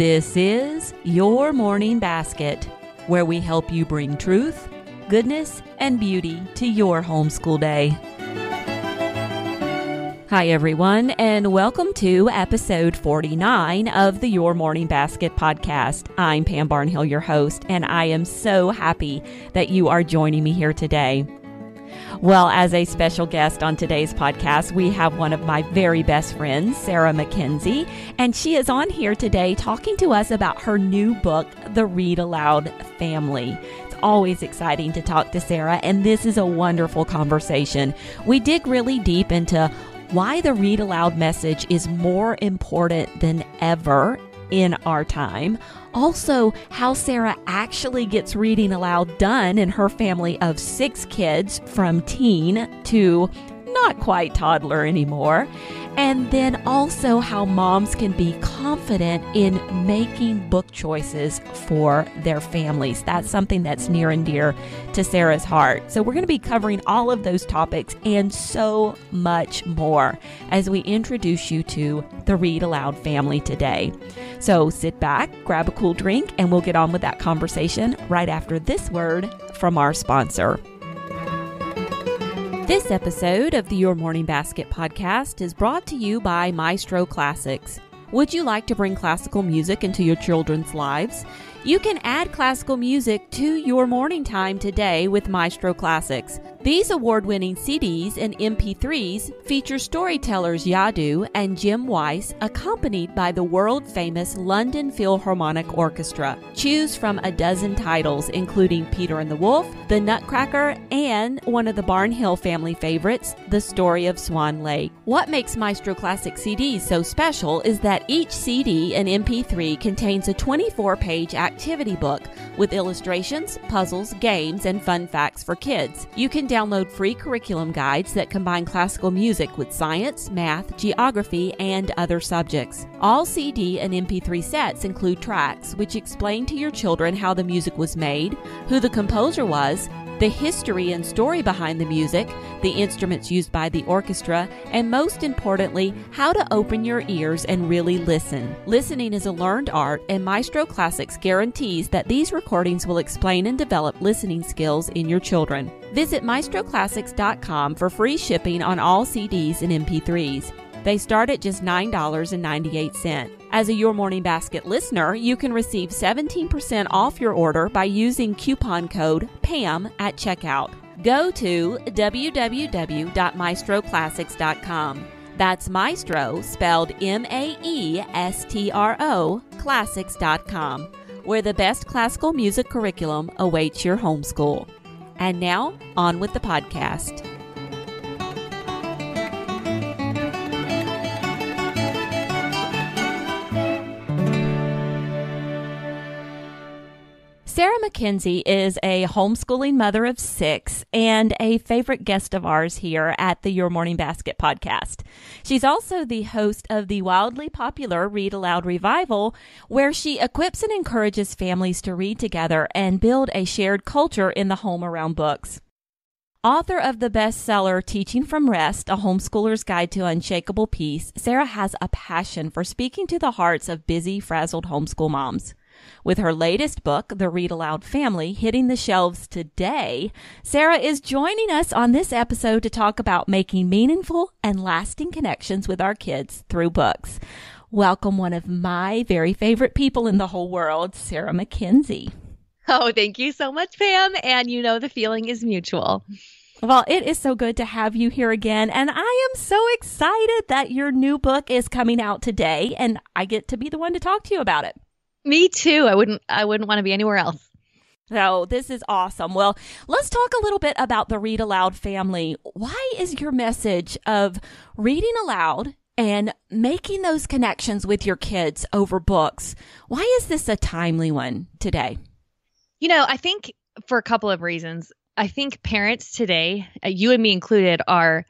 This is Your Morning Basket, where we help you bring truth, goodness, and beauty to your homeschool day. Hi, everyone, and welcome to episode 49 of the Your Morning Basket podcast. I'm Pam Barnhill, your host, and I am so happy that you are joining me here today. Well, as a special guest on today's podcast, we have one of my very best friends, Sarah McKenzie, and she is on here today talking to us about her new book, The Read Aloud Family It's always exciting to talk to Sarah, and this is a wonderful conversation. We dig really deep into why the read aloud message is more important than ever in our time, also, how Sarah actually gets reading aloud done in her family of six kids from teen to not quite toddler anymore and then also how moms can be confident in making book choices for their families. That's something that's near and dear to Sarah's heart. So, we're going to be covering all of those topics and so much more as we introduce you to the Read Aloud family today. So, sit back, grab a cool drink, and we'll get on with that conversation right after this word from our sponsor. This episode of the Your Morning Basket podcast is brought to you by Maestro Classics. Would you like to bring classical music into your children's lives? You can add classical music to your morning time today with Maestro Classics. These award winning CDs and MP3s feature storytellers Yadu and Jim Weiss, accompanied by the world famous London Philharmonic Orchestra. Choose from a dozen titles, including Peter and the Wolf, The Nutcracker, and one of the Barnhill family favorites, The Story of Swan Lake. What makes Maestro Classic CDs so special is that each CD and MP3 contains a 24 page activity book with illustrations, puzzles, games, and fun facts for kids. You can download free curriculum guides that combine classical music with science, math, geography, and other subjects. All CD and MP3 sets include tracks which explain to your children how the music was made, who the composer was, the history and story behind the music, the instruments used by the orchestra, and most importantly, how to open your ears and really listen. Listening is a learned art, and Maestro Classics guarantees that these recordings will explain and develop listening skills in your children. Visit maestroclassics.com for free shipping on all CDs and MP3s. They start at just $9.98. As a Your Morning Basket listener, you can receive 17% off your order by using coupon code PAM at checkout. Go to www.maestroclassics.com. That's Maestro, spelled M A E S T R O, classics.com, where the best classical music curriculum awaits your homeschool. And now, on with the podcast. Sarah McKenzie is a homeschooling mother of six and a favorite guest of ours here at the Your Morning Basket podcast. She's also the host of the wildly popular Read Aloud Revival, where she equips and encourages families to read together and build a shared culture in the home around books. Author of the bestseller Teaching from Rest, A Homeschooler's Guide to Unshakable Peace, Sarah has a passion for speaking to the hearts of busy, frazzled homeschool moms. With her latest book, The Read Aloud Family, hitting the shelves today, Sarah is joining us on this episode to talk about making meaningful and lasting connections with our kids through books. Welcome one of my very favorite people in the whole world, Sarah McKenzie. Oh, thank you so much, Pam. And you know the feeling is mutual. Well, it is so good to have you here again. And I am so excited that your new book is coming out today and I get to be the one to talk to you about it. Me too. I wouldn't I wouldn't want to be anywhere else. So this is awesome. Well, let's talk a little bit about the read aloud family. Why is your message of reading aloud and making those connections with your kids over books? Why is this a timely one today? You know, I think for a couple of reasons. I think parents today, uh, you and me included, are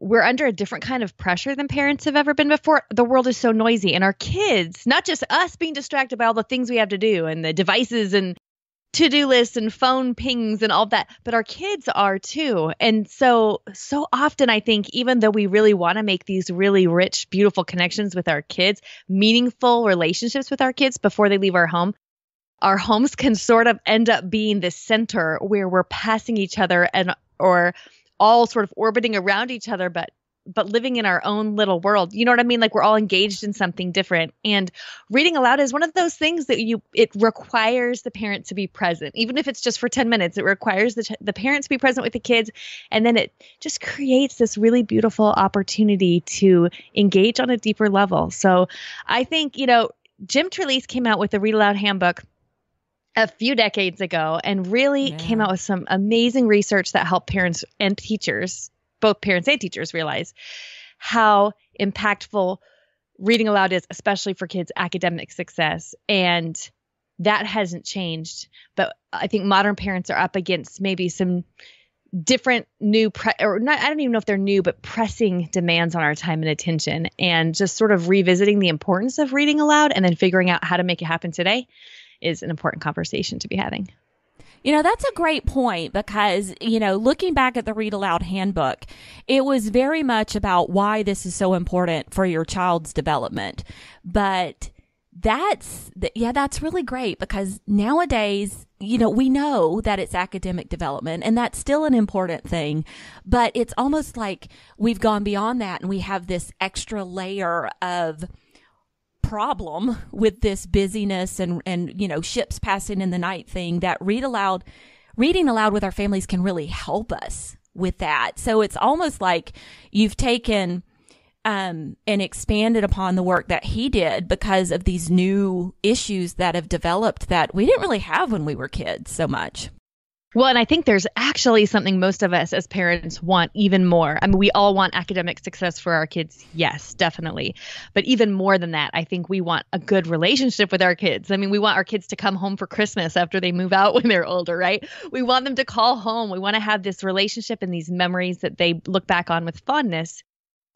we're under a different kind of pressure than parents have ever been before. The world is so noisy, and our kids, not just us being distracted by all the things we have to do and the devices and to do lists and phone pings and all that, but our kids are too. And so, so often, I think, even though we really want to make these really rich, beautiful connections with our kids, meaningful relationships with our kids before they leave our home, our homes can sort of end up being the center where we're passing each other and or all sort of orbiting around each other, but but living in our own little world. You know what I mean? Like we're all engaged in something different. And reading aloud is one of those things that you it requires the parent to be present, even if it's just for 10 minutes. It requires the the parents to be present with the kids and then it just creates this really beautiful opportunity to engage on a deeper level. So, I think, you know, Jim Trelease came out with the Read Aloud Handbook a few decades ago and really yeah. came out with some amazing research that helped parents and teachers, both parents and teachers, realize how impactful reading aloud is, especially for kids' academic success. And that hasn't changed. But I think modern parents are up against maybe some different new pre- or not I don't even know if they're new but pressing demands on our time and attention and just sort of revisiting the importance of reading aloud and then figuring out how to make it happen today is an important conversation to be having. You know, that's a great point because, you know, looking back at the read aloud handbook, it was very much about why this is so important for your child's development. But that's, yeah, that's really great because nowadays, you know, we know that it's academic development and that's still an important thing, but it's almost like we've gone beyond that and we have this extra layer of, problem with this busyness and, and, you know, ships passing in the night thing that read aloud, reading aloud with our families can really help us with that. So it's almost like you've taken, um, and expanded upon the work that he did because of these new issues that have developed that we didn't really have when we were kids so much. Well, and I think there's actually something most of us as parents want even more. I mean, we all want academic success for our kids. Yes, definitely. But even more than that, I think we want a good relationship with our kids. I mean, we want our kids to come home for Christmas after they move out when they're older, right? We want them to call home. We want to have this relationship and these memories that they look back on with fondness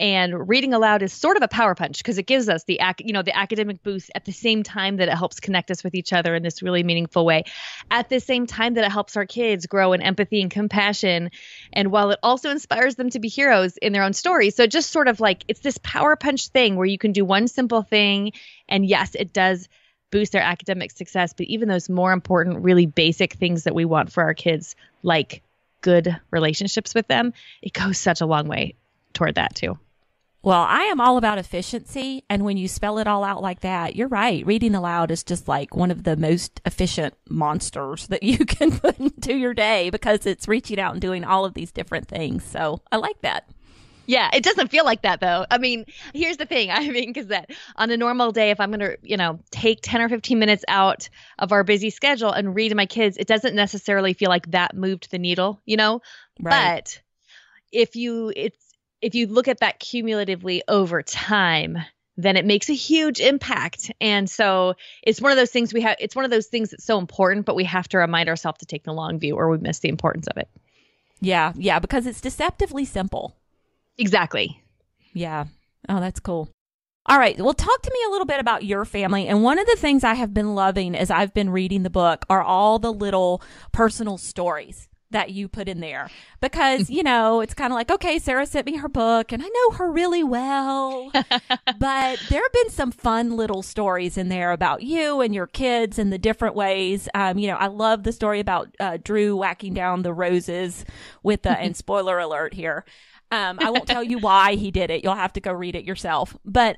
and reading aloud is sort of a power punch because it gives us the ac- you know the academic boost at the same time that it helps connect us with each other in this really meaningful way at the same time that it helps our kids grow in empathy and compassion and while it also inspires them to be heroes in their own story so just sort of like it's this power punch thing where you can do one simple thing and yes it does boost their academic success but even those more important really basic things that we want for our kids like good relationships with them it goes such a long way toward that too well, I am all about efficiency. And when you spell it all out like that, you're right. Reading aloud is just like one of the most efficient monsters that you can put into your day because it's reaching out and doing all of these different things. So I like that. Yeah, it doesn't feel like that though. I mean, here's the thing. I mean, because that on a normal day, if I'm going to, you know, take 10 or 15 minutes out of our busy schedule and read to my kids, it doesn't necessarily feel like that moved the needle, you know? Right. But if you, it's, if you look at that cumulatively over time, then it makes a huge impact. And so it's one of those things we have, it's one of those things that's so important, but we have to remind ourselves to take the long view or we miss the importance of it. Yeah. Yeah. Because it's deceptively simple. Exactly. Yeah. Oh, that's cool. All right. Well, talk to me a little bit about your family. And one of the things I have been loving as I've been reading the book are all the little personal stories that you put in there because you know it's kind of like okay sarah sent me her book and i know her really well but there have been some fun little stories in there about you and your kids and the different ways um, you know i love the story about uh, drew whacking down the roses with the and spoiler alert here um, i won't tell you why he did it you'll have to go read it yourself but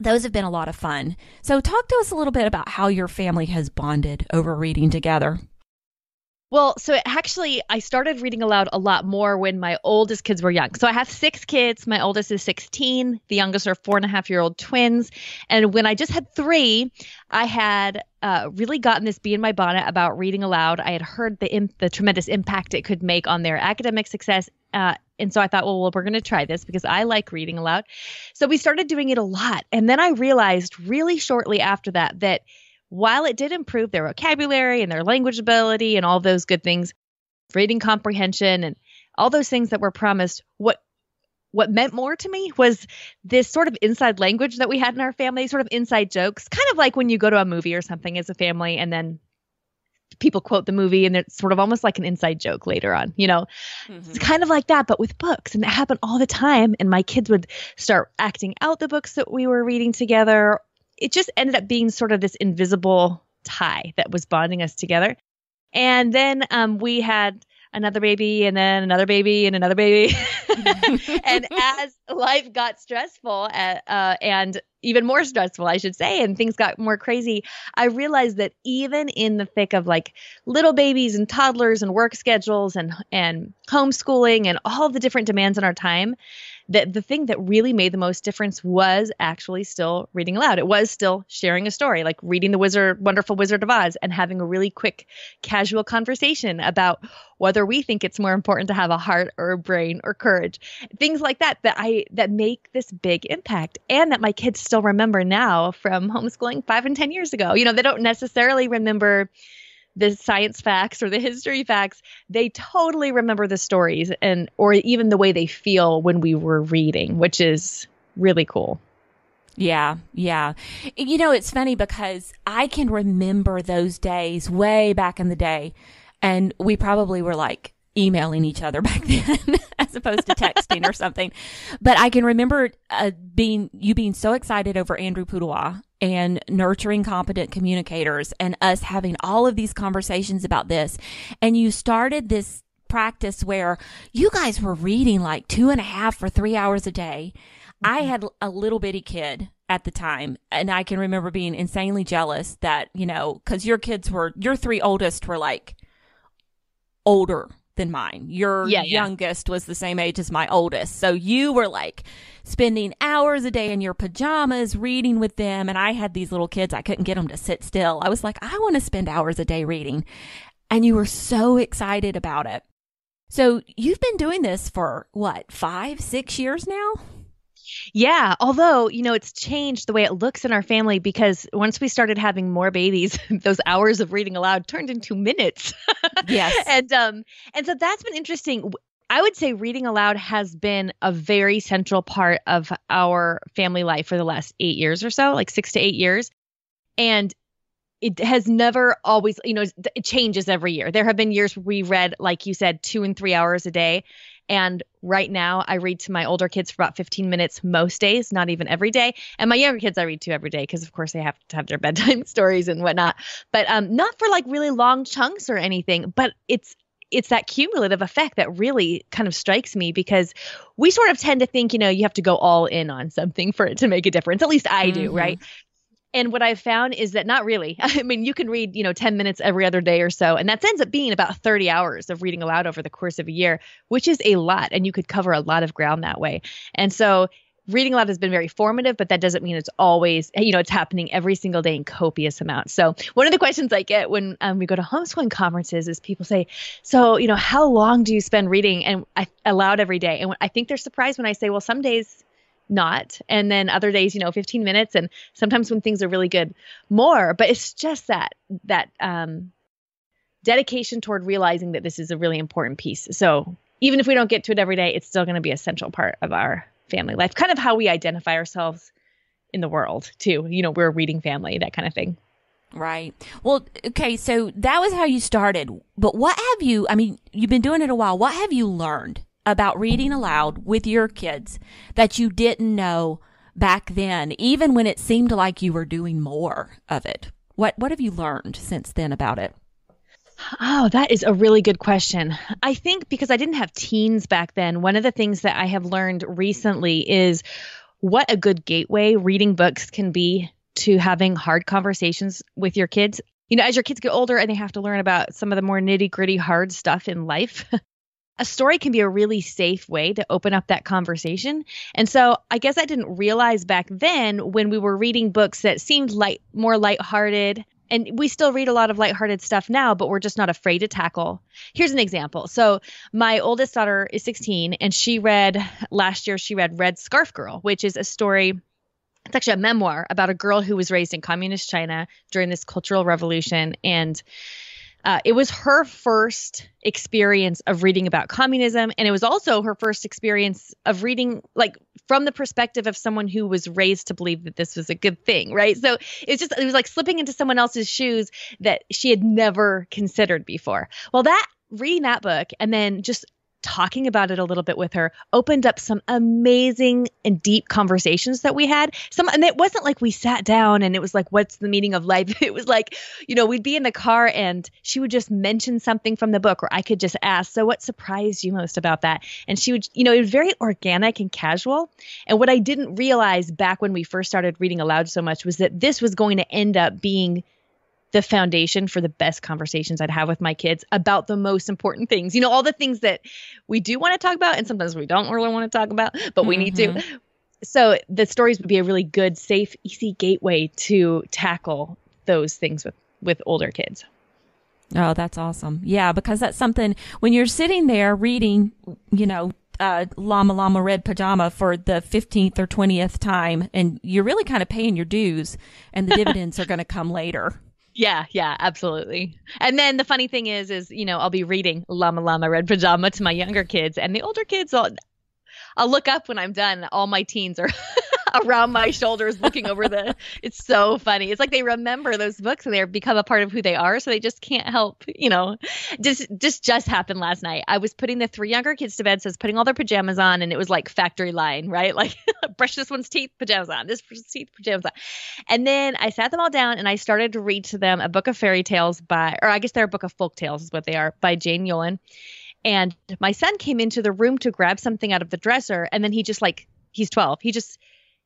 those have been a lot of fun so talk to us a little bit about how your family has bonded over reading together well, so actually, I started reading aloud a lot more when my oldest kids were young. So I have six kids. My oldest is 16. The youngest are four and a half year old twins. And when I just had three, I had uh, really gotten this bee in my bonnet about reading aloud. I had heard the imp- the tremendous impact it could make on their academic success. Uh, and so I thought, well, well we're going to try this because I like reading aloud. So we started doing it a lot. And then I realized really shortly after that that – while it did improve their vocabulary and their language ability and all those good things, reading comprehension and all those things that were promised, what what meant more to me was this sort of inside language that we had in our family, sort of inside jokes, kind of like when you go to a movie or something as a family and then people quote the movie and it's sort of almost like an inside joke later on you know mm-hmm. it's kind of like that but with books and it happened all the time and my kids would start acting out the books that we were reading together it just ended up being sort of this invisible tie that was bonding us together. And then um, we had another baby and then another baby and another baby. and as life got stressful at, uh, uh, and even more stressful, I should say, and things got more crazy, I realized that even in the thick of like little babies and toddlers and work schedules and, and homeschooling and all the different demands on our time, that the thing that really made the most difference was actually still reading aloud. It was still sharing a story, like reading the Wizard, Wonderful Wizard of Oz, and having a really quick, casual conversation about whether we think it's more important to have a heart or a brain or courage, things like that that I that make this big impact, and that my kids still remember now from homeschooling five and ten years ago. You know, they don't necessarily remember the science facts or the history facts, they totally remember the stories and or even the way they feel when we were reading, which is really cool. Yeah, yeah. You know, it's funny because I can remember those days way back in the day and we probably were like emailing each other back then as opposed to texting or something. But I can remember uh, being you being so excited over Andrew Poudois and nurturing competent communicators and us having all of these conversations about this. And you started this practice where you guys were reading like two and a half or three hours a day. Mm-hmm. I had a little bitty kid at the time. And I can remember being insanely jealous that, you know, because your kids were, your three oldest were like older than mine. Your yeah, youngest yeah. was the same age as my oldest. So you were like spending hours a day in your pajamas reading with them. And I had these little kids, I couldn't get them to sit still. I was like, I want to spend hours a day reading. And you were so excited about it. So you've been doing this for what, five, six years now? Yeah, although, you know, it's changed the way it looks in our family because once we started having more babies, those hours of reading aloud turned into minutes. Yes. and um and so that's been interesting. I would say reading aloud has been a very central part of our family life for the last 8 years or so, like 6 to 8 years. And it has never always, you know, it changes every year. There have been years we read like you said 2 and 3 hours a day and right now, I read to my older kids for about 15 minutes most days, not even every day. And my younger kids, I read to every day because, of course, they have to have their bedtime stories and whatnot. But um, not for like really long chunks or anything. But it's it's that cumulative effect that really kind of strikes me because we sort of tend to think, you know, you have to go all in on something for it to make a difference. At least I do, mm-hmm. right? And what I've found is that not really. I mean, you can read, you know, 10 minutes every other day or so. And that ends up being about 30 hours of reading aloud over the course of a year, which is a lot. And you could cover a lot of ground that way. And so reading aloud has been very formative, but that doesn't mean it's always, you know, it's happening every single day in copious amounts. So one of the questions I get when um, we go to homeschooling conferences is people say, so, you know, how long do you spend reading and I, aloud every day? And I think they're surprised when I say, well, some days not. And then other days, you know, 15 minutes. And sometimes when things are really good, more. But it's just that, that, um, dedication toward realizing that this is a really important piece. So even if we don't get to it every day, it's still going to be a central part of our family life, kind of how we identify ourselves in the world, too. You know, we're a reading family, that kind of thing. Right. Well, okay, so that was how you started. But what have you, I mean, you've been doing it a while. What have you learned about reading aloud with your kids that you didn't know back then, even when it seemed like you were doing more of it? What, what have you learned since then about it? Oh, that is a really good question. I think because I didn't have teens back then, one of the things that I have learned recently is what a good gateway reading books can be to having hard conversations with your kids. You know, as your kids get older and they have to learn about some of the more nitty gritty hard stuff in life, a story can be a really safe way to open up that conversation. And so I guess I didn't realize back then when we were reading books that seemed light, more lighthearted. And we still read a lot of lighthearted stuff now, but we're just not afraid to tackle. Here's an example. So, my oldest daughter is 16, and she read last year, she read Red Scarf Girl, which is a story it's actually a memoir about a girl who was raised in communist China during this cultural revolution. And uh, it was her first experience of reading about communism, and it was also her first experience of reading, like, from the perspective of someone who was raised to believe that this was a good thing, right? So it's just, it was like slipping into someone else's shoes that she had never considered before. Well, that reading that book and then just talking about it a little bit with her opened up some amazing and deep conversations that we had. Some and it wasn't like we sat down and it was like what's the meaning of life? It was like, you know, we'd be in the car and she would just mention something from the book or I could just ask, "So what surprised you most about that?" And she would, you know, it was very organic and casual. And what I didn't realize back when we first started reading aloud so much was that this was going to end up being the foundation for the best conversations I'd have with my kids about the most important things. You know, all the things that we do want to talk about and sometimes we don't really want to talk about, but we mm-hmm. need to. Mm-hmm. So the stories would be a really good, safe, easy gateway to tackle those things with with older kids. Oh, that's awesome. Yeah, because that's something when you're sitting there reading, you know, uh, Llama Llama Red Pajama for the 15th or 20th time, and you're really kind of paying your dues, and the dividends are going to come later. Yeah, yeah, absolutely. And then the funny thing is, is you know, I'll be reading Llama Llama Red Pajama to my younger kids, and the older kids, I'll, I'll look up when I'm done. All my teens are around my shoulders looking over the it's so funny it's like they remember those books and they become a part of who they are so they just can't help you know just just just happened last night i was putting the three younger kids to bed so i was putting all their pajamas on and it was like factory line right like brush this one's teeth pajamas on this teeth pajamas on and then i sat them all down and i started to read to them a book of fairy tales by or i guess they're a book of folk tales is what they are by jane yolen and my son came into the room to grab something out of the dresser and then he just like he's 12 he just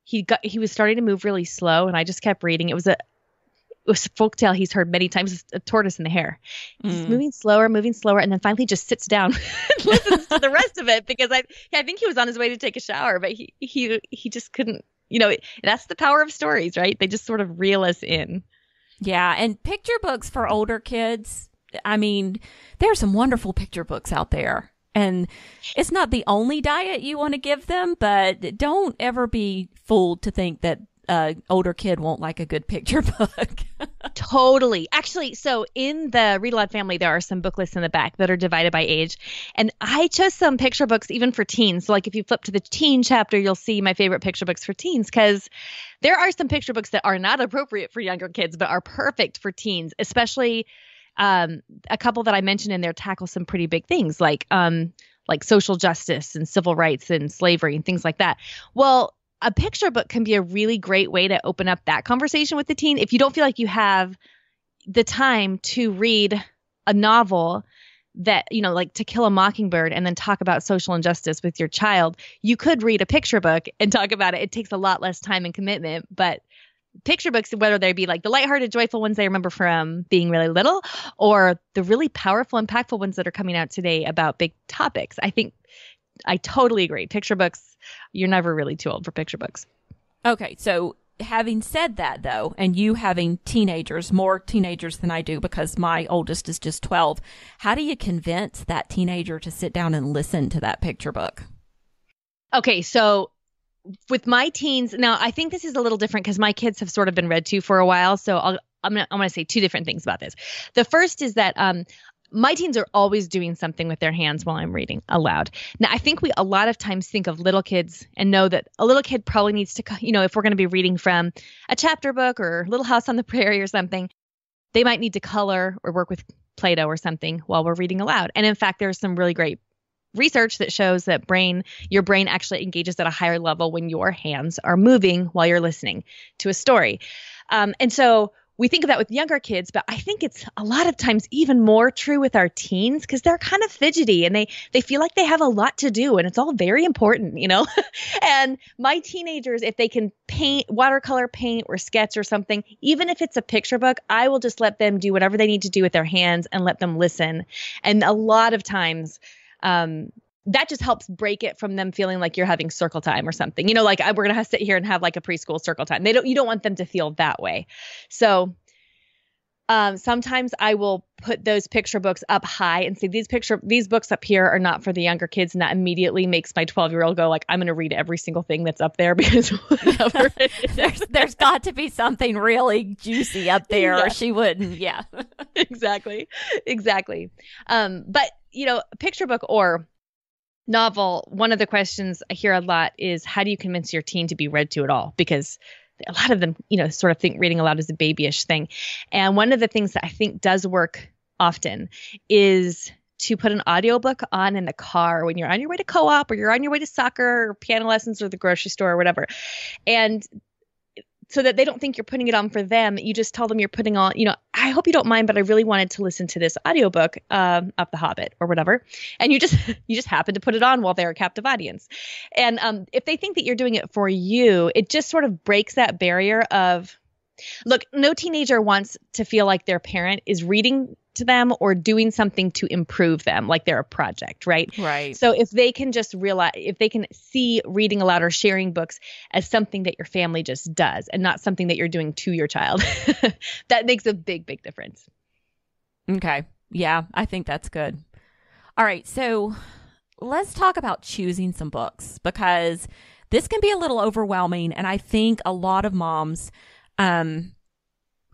he got he was starting to move really slow, and I just kept reading. It was a it was a folktale he's heard many times a tortoise in the hair he's mm. moving slower moving slower and then finally just sits down and listens to the rest of it because i i think he was on his way to take a shower but he he he just couldn't you know that's the power of stories right they just sort of reel us in yeah and picture books for older kids i mean there are some wonderful picture books out there and it's not the only diet you want to give them but don't ever be fooled to think that uh, older kid won't like a good picture book. totally. Actually, so in the Read Aloud family, there are some book lists in the back that are divided by age. And I chose some picture books even for teens. So, like, if you flip to the teen chapter, you'll see my favorite picture books for teens because there are some picture books that are not appropriate for younger kids, but are perfect for teens, especially um, a couple that I mentioned in there tackle some pretty big things like. Um, like social justice and civil rights and slavery and things like that. Well, a picture book can be a really great way to open up that conversation with the teen if you don't feel like you have the time to read a novel that you know like to kill a mockingbird and then talk about social injustice with your child you could read a picture book and talk about it it takes a lot less time and commitment but picture books whether they be like the lighthearted joyful ones i remember from being really little or the really powerful impactful ones that are coming out today about big topics i think I totally agree. Picture books, you're never really too old for picture books. Okay, so having said that though, and you having teenagers, more teenagers than I do because my oldest is just 12, how do you convince that teenager to sit down and listen to that picture book? Okay, so with my teens, now I think this is a little different because my kids have sort of been read to for a while, so I'll I'm gonna, say two different things about this. The first is that um, my teens are always doing something with their hands while I'm reading aloud. Now, I think we a lot of times think of little kids and know that a little kid probably needs to, you know, if we're going to be reading from a chapter book or Little House on the Prairie or something, they might need to color or work with Play Doh or something while we're reading aloud. And in fact, there's some really great research that shows that brain your brain actually engages at a higher level when your hands are moving while you're listening to a story um, and so we think of that with younger kids, but I think it's a lot of times even more true with our teens because they're kind of fidgety and they they feel like they have a lot to do and it's all very important, you know. and my teenagers, if they can paint watercolor paint or sketch or something, even if it's a picture book, I will just let them do whatever they need to do with their hands and let them listen. And a lot of times um, that just helps break it from them feeling like you're having circle time or something. You know, like we're gonna have to sit here and have like a preschool circle time. They don't you don't want them to feel that way. So um, sometimes I will put those picture books up high and say these picture these books up here are not for the younger kids, and that immediately makes my twelve year old go like I'm going to read every single thing that's up there because there's there's got to be something really juicy up there, yeah. or she wouldn't. Yeah, exactly, exactly. Um, but you know, picture book or novel, one of the questions I hear a lot is how do you convince your teen to be read to at all? Because a lot of them, you know, sort of think reading aloud is a babyish thing. And one of the things that I think does work often is to put an audiobook on in the car when you're on your way to co-op or you're on your way to soccer or piano lessons or the grocery store or whatever. And so that they don't think you're putting it on for them. You just tell them you're putting on, you know, I hope you don't mind, but I really wanted to listen to this audiobook um, of The Hobbit or whatever. And you just you just happen to put it on while they're a captive audience. And um, if they think that you're doing it for you, it just sort of breaks that barrier of look, no teenager wants to feel like their parent is reading to them or doing something to improve them, like they're a project, right? Right. So if they can just realize, if they can see reading aloud or sharing books as something that your family just does and not something that you're doing to your child, that makes a big, big difference. Okay. Yeah, I think that's good. All right. So let's talk about choosing some books because this can be a little overwhelming. And I think a lot of moms, um,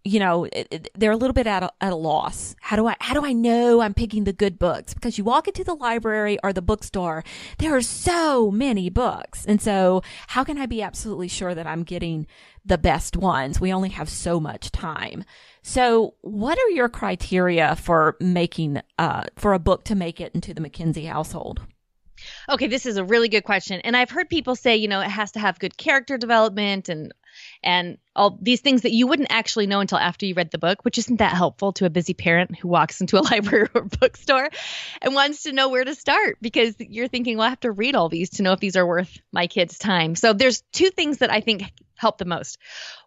you know it, it, they're a little bit at a, at a loss how do i how do i know i'm picking the good books because you walk into the library or the bookstore there are so many books and so how can i be absolutely sure that i'm getting the best ones we only have so much time so what are your criteria for making uh, for a book to make it into the mckinsey household Okay, this is a really good question. And I've heard people say, you know, it has to have good character development and and all these things that you wouldn't actually know until after you read the book, which isn't that helpful to a busy parent who walks into a library or bookstore and wants to know where to start because you're thinking, well, I have to read all these to know if these are worth my kid's time. So there's two things that I think help the most.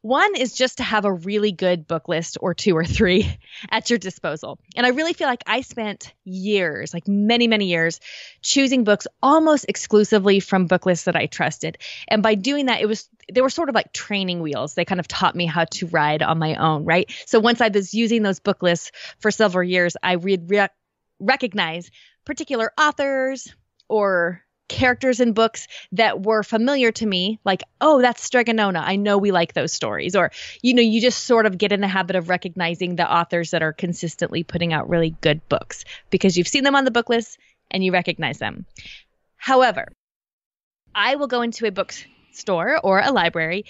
One is just to have a really good book list or two or three at your disposal. And I really feel like I spent years, like many, many years, choosing books almost exclusively from book lists that I trusted. And by doing that, it was, they were sort of like training wheels. They kind of taught me how to ride on my own, right? So once I was using those book lists for several years, I would re- recognize particular authors or characters in books that were familiar to me, like, oh, that's Stregonona. I know we like those stories. Or, you know, you just sort of get in the habit of recognizing the authors that are consistently putting out really good books because you've seen them on the book list and you recognize them. However, I will go into a bookstore or a library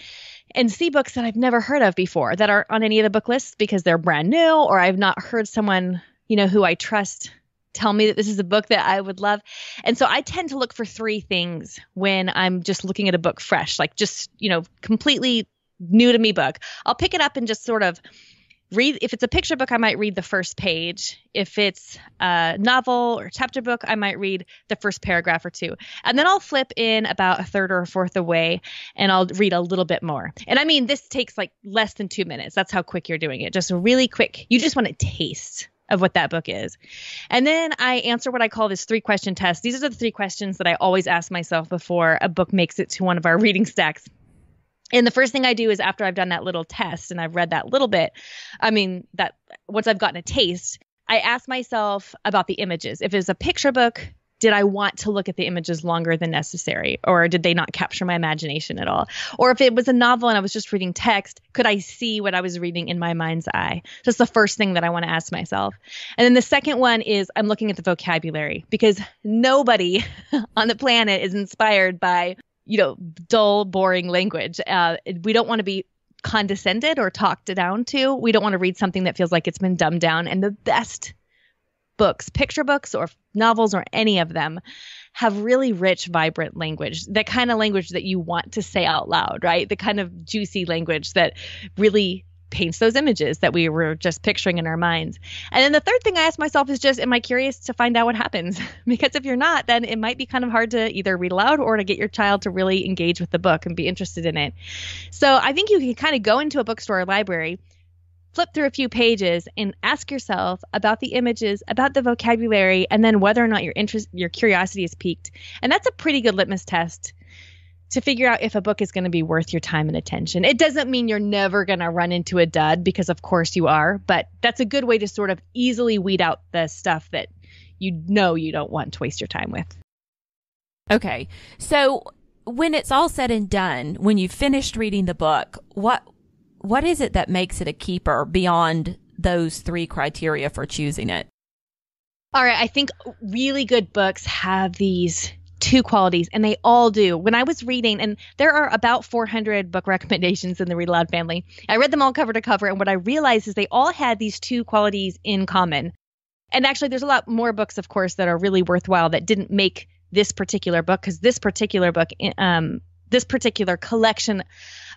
and see books that I've never heard of before that aren't on any of the book lists because they're brand new or I've not heard someone, you know, who I trust tell me that this is a book that I would love. And so I tend to look for three things when I'm just looking at a book fresh, like just, you know, completely new to me book. I'll pick it up and just sort of read if it's a picture book i might read the first page if it's a novel or chapter book i might read the first paragraph or two and then i'll flip in about a third or a fourth away and i'll read a little bit more and i mean this takes like less than two minutes that's how quick you're doing it just really quick you just want to taste of what that book is. And then I answer what I call this three question test. These are the three questions that I always ask myself before a book makes it to one of our reading stacks. And the first thing I do is after I've done that little test and I've read that little bit, I mean, that once I've gotten a taste, I ask myself about the images. If it's a picture book, did I want to look at the images longer than necessary? Or did they not capture my imagination at all? Or if it was a novel and I was just reading text, could I see what I was reading in my mind's eye? That's the first thing that I want to ask myself. And then the second one is I'm looking at the vocabulary because nobody on the planet is inspired by, you know, dull, boring language. Uh, we don't want to be condescended or talked down to. We don't want to read something that feels like it's been dumbed down. And the best books, picture books or novels or any of them, have really rich, vibrant language, the kind of language that you want to say out loud, right? The kind of juicy language that really paints those images that we were just picturing in our minds. And then the third thing I ask myself is just, am I curious to find out what happens? because if you're not, then it might be kind of hard to either read aloud or to get your child to really engage with the book and be interested in it. So I think you can kind of go into a bookstore or library flip through a few pages and ask yourself about the images, about the vocabulary, and then whether or not your interest, your curiosity is piqued. And that's a pretty good litmus test to figure out if a book is going to be worth your time and attention. It doesn't mean you're never going to run into a dud because of course you are, but that's a good way to sort of easily weed out the stuff that you know you don't want to waste your time with. Okay. So when it's all said and done, when you've finished reading the book, what what is it that makes it a keeper beyond those three criteria for choosing it? All right, I think really good books have these two qualities and they all do when i was reading and there are about 400 book recommendations in the read aloud family i read them all cover to cover and what i realized is they all had these two qualities in common and actually there's a lot more books of course that are really worthwhile that didn't make this particular book because this particular book eh, um, this particular collection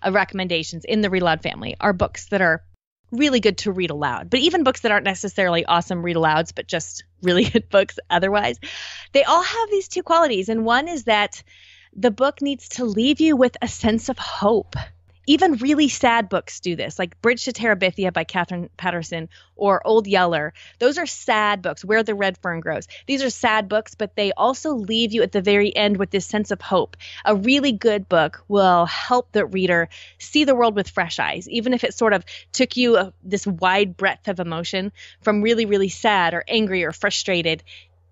of recommendations in the read aloud family are books that are really good to read aloud, but even books that aren't necessarily awesome read alouds, but just really good books otherwise. They all have these two qualities. And one is that the book needs to leave you with a sense of hope even really sad books do this, like Bridge to Terabithia by Katherine Patterson or Old Yeller. Those are sad books, Where the Red Fern Grows. These are sad books, but they also leave you at the very end with this sense of hope. A really good book will help the reader see the world with fresh eyes, even if it sort of took you a, uh, this wide breadth of emotion from really, really sad or angry or frustrated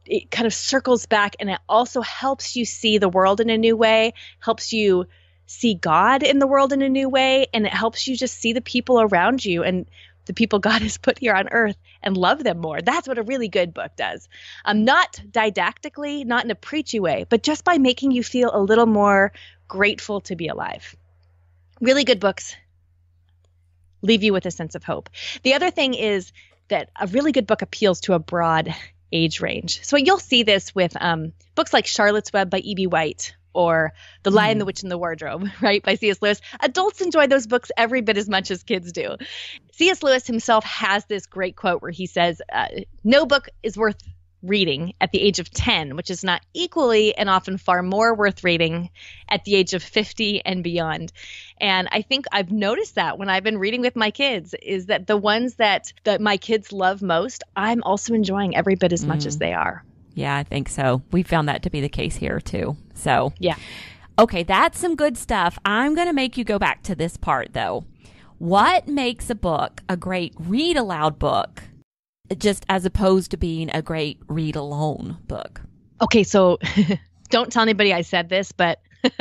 it kind of circles back and it also helps you see the world in a new way, helps you see God in the world in a new way. And it helps you just see the people around you and the people God has put here on earth and love them more. That's what a really good book does. Um, not didactically, not in a preachy way, but just by making you feel a little more grateful to be alive. Really good books leave you with a sense of hope. The other thing is that a really good book appeals to a broad age range. So you'll see this with um, books like Charlotte's Web by E.B. White or The Lion, mm. the Witch, and the Wardrobe, right, by C.S. Lewis. Adults enjoy those books every bit as much as kids do. C.S. Lewis himself has this great quote where he says, uh, No book is worth reading at the age of 10, which is not equally and often far more worth reading at the age of 50 and beyond. And I think I've noticed that when I've been reading with my kids is that the ones that that my kids love most, I'm also enjoying every bit as mm. much as mm-hmm. they are. Yeah, I think so. We found that to be the case here too. So, yeah. Okay, that's some good stuff. I'm going to make you go back to this part though. What makes a book a great read aloud book just as opposed to being a great read alone book? Okay, so don't tell anybody I said this, but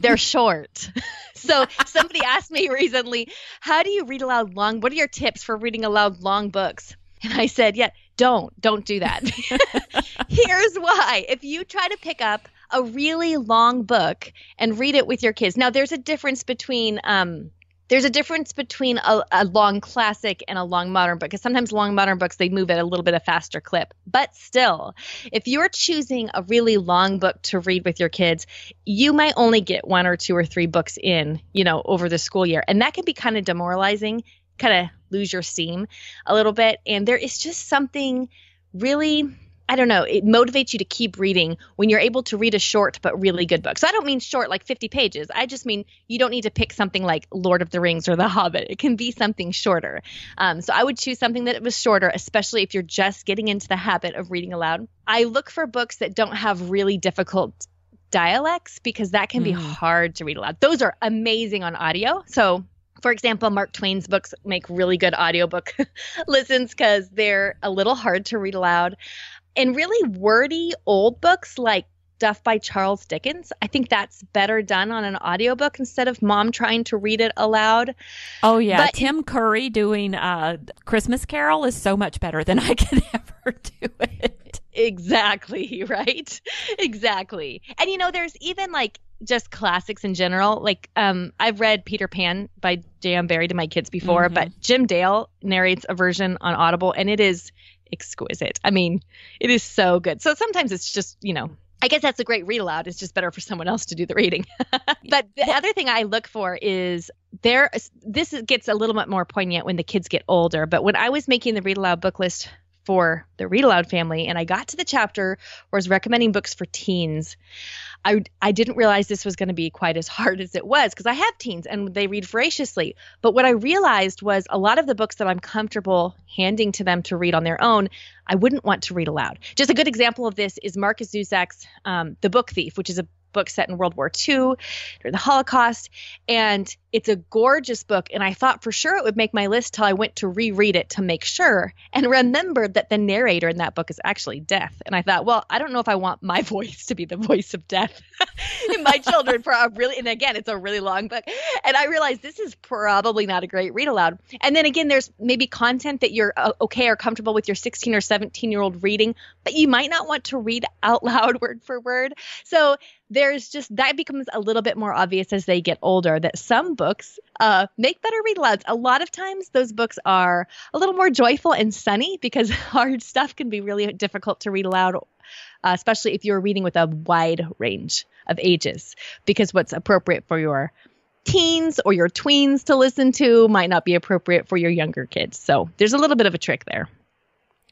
they're short. so somebody asked me recently, how do you read aloud long? What are your tips for reading aloud long books? And I said, yeah, don't don't do that here's why if you try to pick up a really long book and read it with your kids now there's a difference between um, there's a difference between a, a, long classic and a long modern book because sometimes long modern books they move at a little bit of faster clip but still if you're choosing a really long book to read with your kids you might only get one or two or three books in you know over the school year and that can be kind of demoralizing kind of lose your steam a little bit. And there is just something really I don't know, it motivates you to keep reading when you're able to read a short but really good book. So I don't mean short like 50 pages. I just mean you don't need to pick something like Lord of the Rings or The Hobbit. It can be something shorter. Um, so I would choose something that was shorter, especially if you're just getting into the habit of reading aloud. I look for books that don't have really difficult dialects because that can mm. be hard to read aloud. Those are amazing on audio. So for example, Mark Twain's books make really good audiobook listens because they're a little hard to read aloud. And really wordy old books like Duff by Charles Dickens, I think that's better done on an audiobook instead of mom trying to read it aloud. Oh, yeah. But Tim Curry doing uh, Christmas Carol is so much better than I could ever do it. Exactly, right? Exactly. And you know, there's even like just classics in general. Like um, I've read Peter Pan by J.M. Barry to my kids before, mm-hmm. but Jim Dale narrates a version on Audible, and it is exquisite. I mean, it is so good. So sometimes it's just you know. I guess that's a great read aloud. It's just better for someone else to do the reading. but the other thing I look for is there. This gets a little bit more poignant when the kids get older. But when I was making the read aloud book list for the Read Aloud family, and I got to the chapter where I was recommending books for teens. I, I didn't realize this was going to be quite as hard as it was because I have teens and they read voraciously. But what I realized was a lot of the books that I'm comfortable handing to them to read on their own, I wouldn't want to read aloud. Just a good example of this is Marcus Zusak's um, The Book Thief, which is a book set in World War II during the Holocaust. And it's a gorgeous book. And I thought for sure it would make my list till I went to reread it to make sure and remembered that the narrator in that book is actually death. And I thought, well, I don't know if I want my voice to be the voice of death in my children for a really, and again, it's a really long book. And I realized this is probably not a great read aloud. And then again, there's maybe content that you're uh, okay or comfortable with your 16 or 17 year old reading, but you might not want to read out loud word for word. So there's just that becomes a little bit more obvious as they get older that some books uh, make better read alouds. A lot of times those books are a little more joyful and sunny because hard stuff can be really difficult to read aloud, uh, especially if you're reading with a wide range of ages, because what's appropriate for your teens or your tweens to listen to might not be appropriate for your younger kids. So there's a little bit of a trick there.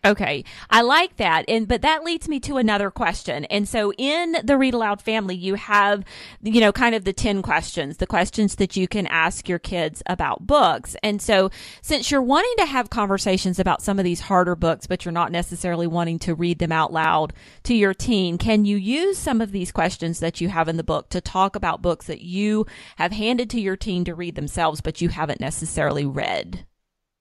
Okay. I like that. And but that leads me to another question. And so in the read aloud family, you have you know kind of the 10 questions, the questions that you can ask your kids about books. And so since you're wanting to have conversations about some of these harder books but you're not necessarily wanting to read them out loud to your teen, can you use some of these questions that you have in the book to talk about books that you have handed to your teen to read themselves but you haven't necessarily read?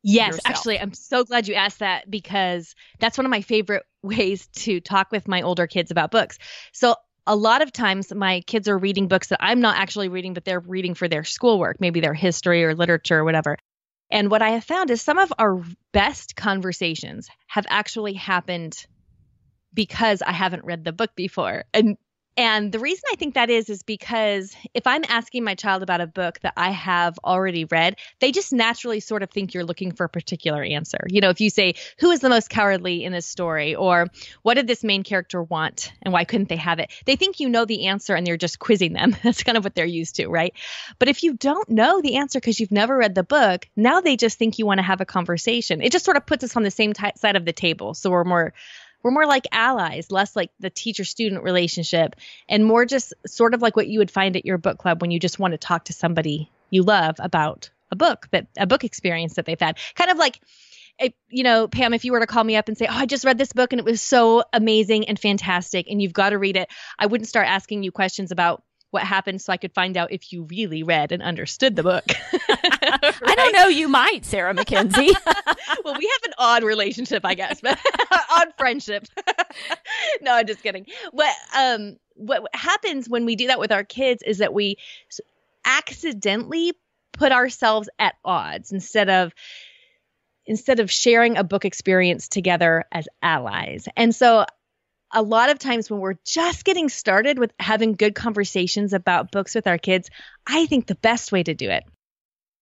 Yes, yourself. actually, I'm so glad you asked that because that's one of my favorite ways to talk with my older kids about books. So, a lot of times my kids are reading books that I'm not actually reading, but they're reading for their schoolwork, maybe their history or literature or whatever. And what I have found is some of our best conversations have actually happened because I haven't read the book before. And and the reason I think that is, is because if I'm asking my child about a book that I have already read, they just naturally sort of think you're looking for a particular answer. You know, if you say, Who is the most cowardly in this story? or What did this main character want? and why couldn't they have it? They think you know the answer and you're just quizzing them. That's kind of what they're used to, right? But if you don't know the answer because you've never read the book, now they just think you want to have a conversation. It just sort of puts us on the same t- side of the table. So we're more we're more like allies, less like the teacher student relationship, and more just sort of like what you would find at your book club when you just want to talk to somebody you love about a book that a book experience that they've had. Kind of like, you know, Pam, if you were to call me up and say, Oh, I just read this book and it was so amazing and fantastic, and you've got to read it, I wouldn't start asking you questions about what happened so I could find out if you really read and understood the book. I don't know. You might, Sarah McKenzie. well, we have an odd relationship, I guess, but odd friendship. no, I'm just kidding. What um what happens when we do that with our kids is that we accidentally put ourselves at odds instead of instead of sharing a book experience together as allies. And so a lot of times when we're just getting started with having good conversations about books with our kids, I think the best way to do it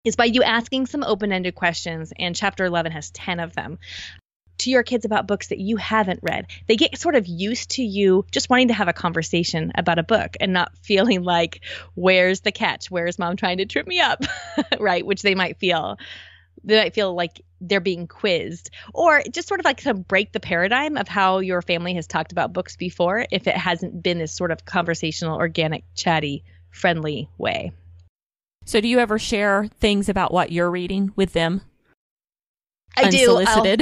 is by you asking some open ended questions, and chapter 11 has 10 of them to your kids about books that you haven't read. They get sort of used to you just wanting to have a conversation about a book and not feeling like, where's the catch? Where's mom trying to trip me up? right? Which they might feel. They might feel like they're being quizzed, or just sort of like to break the paradigm of how your family has talked about books before if it hasn't been this sort of conversational, organic, chatty, friendly way. So do you ever share things about what you're reading with them? I Unsolicited?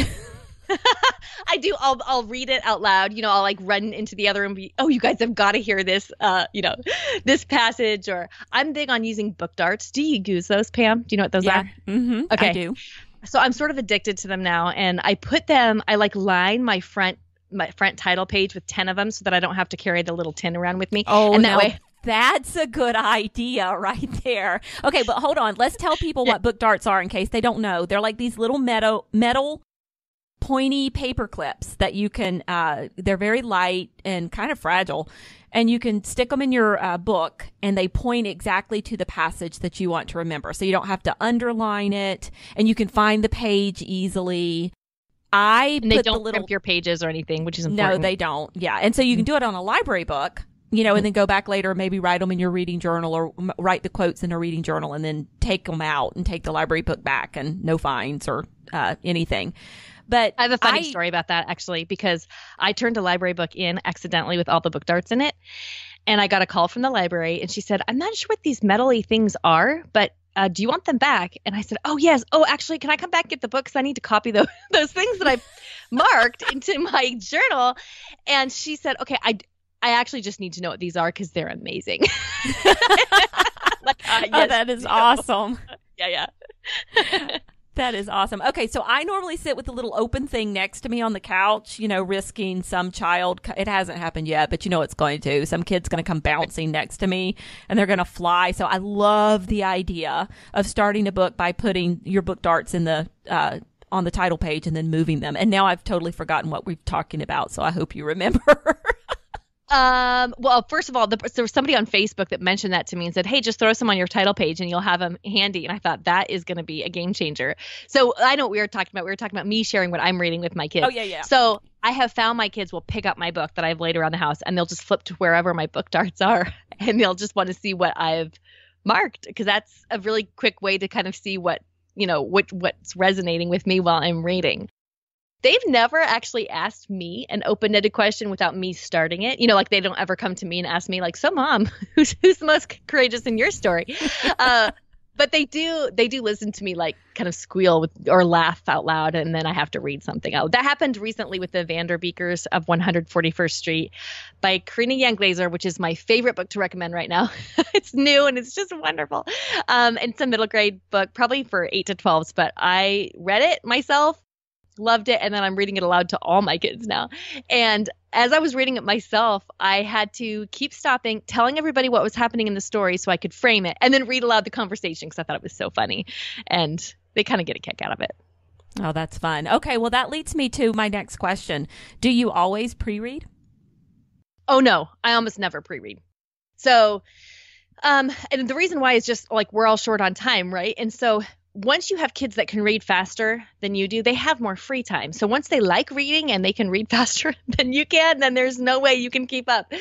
do. I do. I'll I'll read it out loud. You know, I'll like run into the other room. Be, oh, you guys have got to hear this. Uh, you know, this passage. Or I'm big on using book darts. Do you use those, Pam? Do you know what those yeah. are? Mm-hmm. Okay. I do. So I'm sort of addicted to them now, and I put them. I like line my front my front title page with 10 of them so that I don't have to carry the little tin around with me. Oh, and that way that's a good idea right there. Okay, but hold on. Let's tell people what book darts are in case they don't know. They're like these little metal metal pointy paper clips that you can uh, they're very light and kind of fragile and you can stick them in your uh, book and they point exactly to the passage that you want to remember. So you don't have to underline it and you can find the page easily. I and they don't the little... your pages or anything, which is important. No, they don't. Yeah. And so you can mm-hmm. do it on a library book you know, and then go back later and maybe write them in your reading journal or write the quotes in a reading journal and then take them out and take the library book back and no fines or uh, anything. But I have a funny I, story about that actually because I turned a library book in accidentally with all the book darts in it. And I got a call from the library and she said, I'm not sure what these metally things are, but uh, do you want them back? And I said, Oh, yes. Oh, actually, can I come back and get the books? I need to copy those, those things that I marked into my journal. And she said, Okay, I, I actually just need to know what these are because they're amazing. like, uh, oh, yes, oh, that is awesome. yeah, yeah. that is awesome. Okay, so I normally sit with the little open thing next to me on the couch, you know, risking some child. It hasn't happened yet, but you know it's going to. Some kid's going to come bouncing next to me and they're going to fly. So I love the idea of starting a book by putting your book darts in the uh, on the title page and then moving them. And now I've totally forgotten what we're talking about, so I hope you remember. Um, well, first of all, the, there was somebody on Facebook that mentioned that to me and said, "Hey, just throw some on your title page and you'll have them handy." And I thought that is going to be a game changer. So I know what we were talking about. We were talking about me sharing what I'm reading with my kids. Oh yeah, yeah. So I have found my kids will pick up my book that I've laid around the house and they'll just flip to wherever my book darts are and they'll just want to see what I've marked because that's a really quick way to kind of see what you know what what's resonating with me while I'm reading they've never actually asked me an open-ended question without me starting it. You know, like they don't ever come to me and ask me like, "So, mom, who's who's the most courageous in your story?" Uh, but they do they do listen to me like kind of squeal with or laugh out loud and then i have to read something out that happened recently with the vanderbeekers of 141st street by karina yanglazer which is my favorite book to recommend right now it's new and it's just wonderful um, it's a middle grade book probably for 8 to 12s but i read it myself loved it. And then I'm reading it aloud to all my kids now. And as I was reading it myself, I had to keep stopping, telling everybody what was happening in the story so I could frame it and then read aloud the conversation because I thought it was so funny. And they kind of get a kick out of it. Oh, that's fun. Okay, well, that leads me to my next question. Do you always pre read? Oh, no, I almost never pre read. So, um, and the reason why is just like we're all short on time, right? And so once you have kids that can read faster than you do, they have more free time. So once they like reading and they can read faster than you can, then there's no way you can keep up.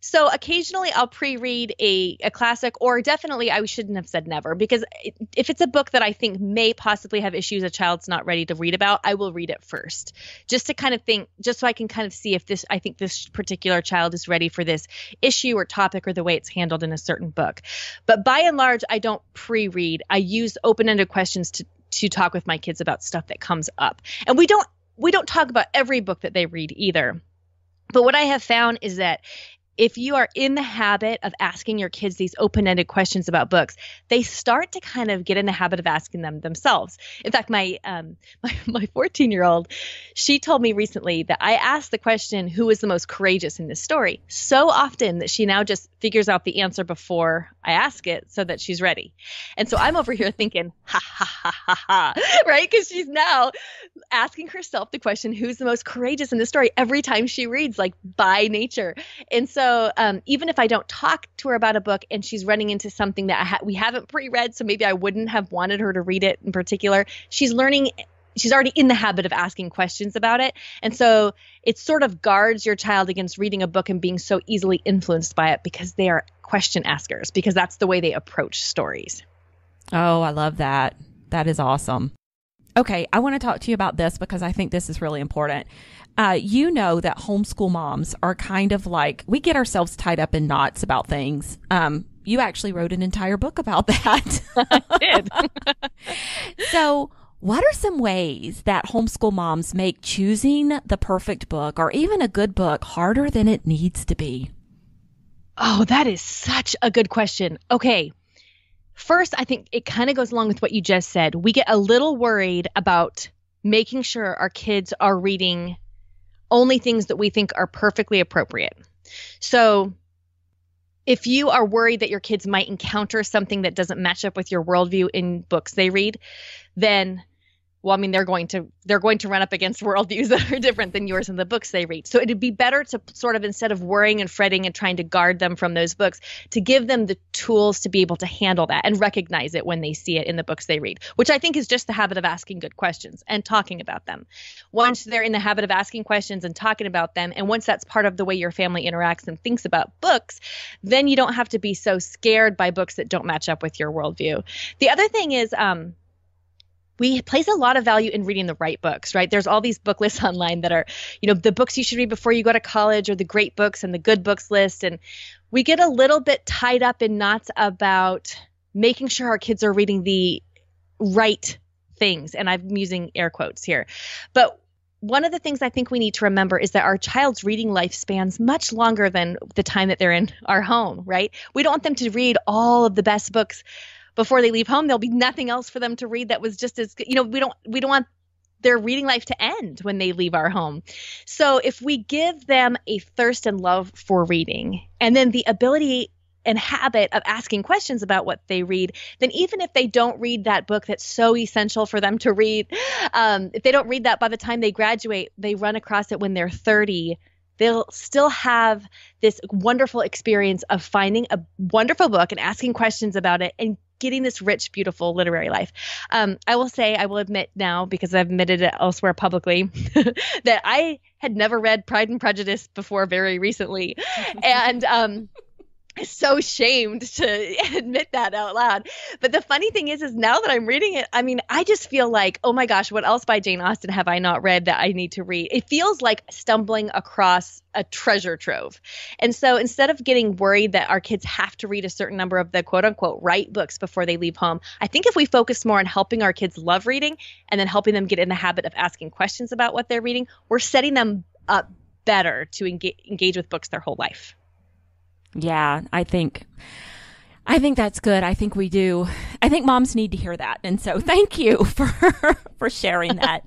So occasionally I'll pre-read a, a classic, or definitely I shouldn't have said never, because if it's a book that I think may possibly have issues a child's not ready to read about, I will read it first, just to kind of think, just so I can kind of see if this, I think this particular child is ready for this issue or topic or the way it's handled in a certain book. But by and large, I don't pre-read. I use open-ended questions to to talk with my kids about stuff that comes up. And we don't we don't talk about every book that they read either. But what I have found is that if you are in the habit of asking your kids these open ended questions about books, they start to kind of get in the habit of asking them themselves. In fact, my um, my 14 year old, she told me recently that I asked the question, "Who is the most courageous in this story?" so often that she now just figures out the answer before I ask it, so that she's ready. And so I'm over here thinking, "Ha ha ha ha ha," right? Because she's now asking herself the question, who's the most courageous in the story every time she reads, like by nature. And so um, even if I don't talk to her about a book and she's running into something that ha- we haven't pre read, so maybe I wouldn't have wanted her to read it in particular, she's learning she's already in the habit of asking questions about it. And so it sort of guards your child against reading a book and being so easily influenced by it because they are question askers, because that's the way they approach stories. Oh, I love that. That is awesome. Okay, I want to talk to you about this because I think this is really important. Uh, you know that homeschool moms are kind of like, we get ourselves tied up in knots about things. Um, you actually wrote an entire book about that. I did. so, what are some ways that homeschool moms make choosing the perfect book or even a good book harder than it needs to be? Oh, that is such a good question. Okay. First, I think it kind of goes along with what you just said. We get a little worried about making sure our kids are reading only things that we think are perfectly appropriate. So, if you are worried that your kids might encounter something that doesn't match up with your worldview in books they read, then well i mean they're going to they're going to run up against worldviews that are different than yours in the books they read so it'd be better to sort of instead of worrying and fretting and trying to guard them from those books to give them the tools to be able to handle that and recognize it when they see it in the books they read which i think is just the habit of asking good questions and talking about them once they're in the habit of asking questions and talking about them and once that's part of the way your family interacts and thinks about books then you don't have to be so scared by books that don't match up with your worldview the other thing is um, we place a lot of value in reading the right books, right? There's all these book lists online that are, you know, the books you should read before you go to college or the great books and the good books list. And we get a little bit tied up in knots about making sure our kids are reading the right things. And I'm using air quotes here. But one of the things I think we need to remember is that our child's reading life spans much longer than the time that they're in our home, right? We don't want them to read all of the best books before they leave home there'll be nothing else for them to read that was just as you know we don't we don't want their reading life to end when they leave our home. So if we give them a thirst and love for reading and then the ability and habit of asking questions about what they read, then even if they don't read that book that's so essential for them to read, um, if they don't read that by the time they graduate, they run across it when they're 30. They'll still have this wonderful experience of finding a wonderful book and asking questions about it and getting this rich, beautiful literary life. Um, I will say, I will admit now, because I've admitted it elsewhere publicly, that I had never read Pride and Prejudice before very recently. and um, so shamed to admit that out loud. But the funny thing is, is now that I'm reading it, I mean, I just feel like, oh my gosh, what else by Jane Austen have I not read that I need to read? It feels like stumbling across a treasure trove. And so instead of getting worried that our kids have to read a certain number of the quote unquote right books before they leave home, I think if we focus more on helping our kids love reading and then helping them get in the habit of asking questions about what they're reading, we're setting them up better to engage, engage with books their whole life. Yeah, I think I think that's good. I think we do. I think moms need to hear that. And so thank you for for sharing that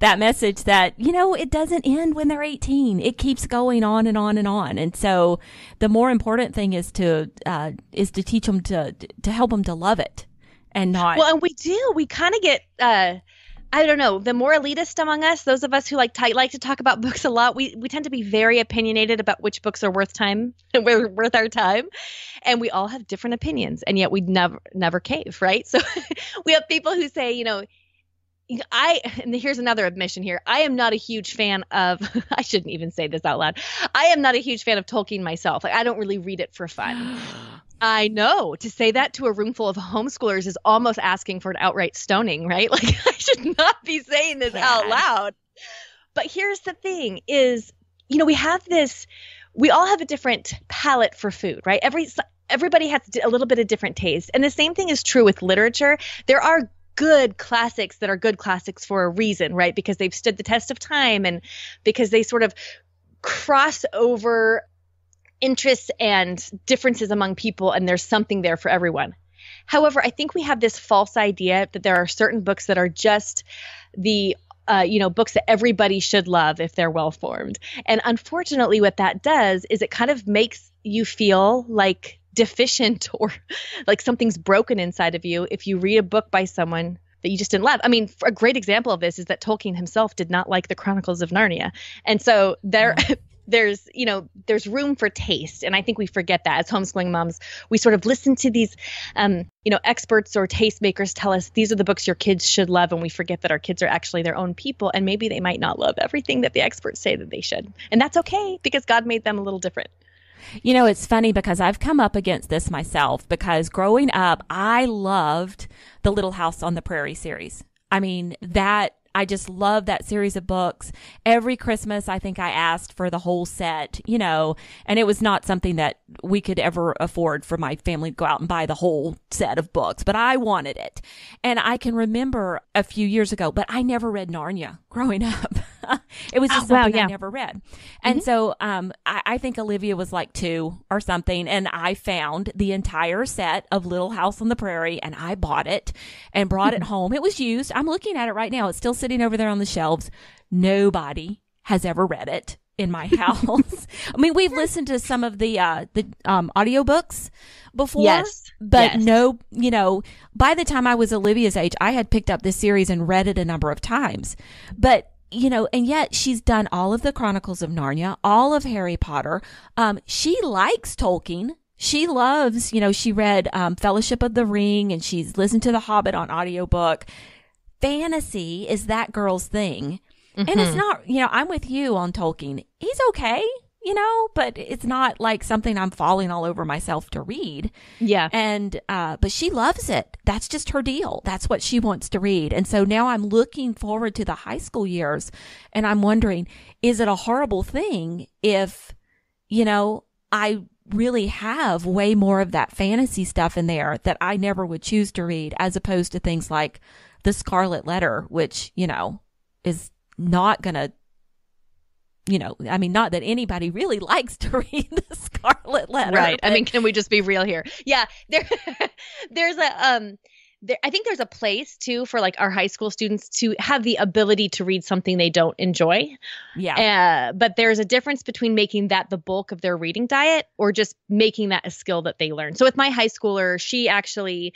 that message that you know, it doesn't end when they're 18. It keeps going on and on and on. And so the more important thing is to uh, is to teach them to to help them to love it and not Well, and we do. We kind of get uh I don't know, the more elitist among us, those of us who like like to talk about books a lot, we we tend to be very opinionated about which books are worth time we're worth our time, and we all have different opinions, and yet we never never cave, right? So we have people who say, you know, I and here's another admission here. I am not a huge fan of I shouldn't even say this out loud. I am not a huge fan of Tolkien myself. Like I don't really read it for fun. I know. To say that to a room full of homeschoolers is almost asking for an outright stoning, right? Like I should not be saying this yeah. out loud. But here's the thing is, you know, we have this we all have a different palate for food, right? Every everybody has a little bit of different taste. And the same thing is true with literature. There are good classics that are good classics for a reason, right? Because they've stood the test of time and because they sort of cross over interests and differences among people, and there's something there for everyone. However, I think we have this false idea that there are certain books that are just the uh, you know books that everybody should love if they're well formed and unfortunately what that does is it kind of makes you feel like deficient or like something's broken inside of you if you read a book by someone that you just didn't love. I mean, a great example of this is that Tolkien himself did not like the Chronicles of Narnia. And so there yeah. Mm. there's you know there's room for taste and i think we forget that as homeschooling moms we sort of listen to these um, you know experts or tastemakers tell us these are the books your kids should love and we forget that our kids are actually their own people and maybe they might not love everything that the experts say that they should and that's okay because god made them a little different you know, it's funny because I've come up against this myself because growing up, I loved the Little House on the Prairie series. I mean, that I just love that series of books. Every Christmas, I think I asked for the whole set, you know, and it was not something that we could ever afford for my family to go out and buy the whole set of books, but I wanted it. And I can remember a few years ago, but I never read Narnia growing up. it was just oh, something wow, yeah. I never read. And mm-hmm. so um, I, I, think Olivia was like two or something. And I found the entire set of Little House on the Prairie and I bought it and brought mm-hmm. it home. It was used. I'm looking at it right now. It's still sitting over there on the shelves. Nobody has ever read it in my house. I mean, we've listened to some of the uh the um audiobooks before, yes. but yes. no, you know, by the time I was Olivia's age, I had picked up this series and read it a number of times. But you know, and yet she's done all of the Chronicles of Narnia, all of Harry Potter. Um, she likes Tolkien. She loves, you know, she read um, Fellowship of the Ring and she's listened to The Hobbit on audiobook. Fantasy is that girl's thing. Mm-hmm. And it's mm-hmm. not, you know, I'm with you on Tolkien. He's okay you know, but it's not like something I'm falling all over myself to read. Yeah. And, uh, but she loves it. That's just her deal. That's what she wants to read. And so now I'm looking forward to the high school years and I'm wondering, is it a horrible thing if, you know, I really have way more of that fantasy stuff in there that I never would choose to read as opposed to things like the Scarlet Letter, which, you know, is not going to you know, I mean, not that anybody really likes to read the Scarlet Letter. Right. But... I mean, can we just be real here? Yeah. There, there's a, um, there, I think there's a place too for like our high school students to have the ability to read something they don't enjoy. Yeah. Uh, but there's a difference between making that the bulk of their reading diet or just making that a skill that they learn. So with my high schooler, she actually,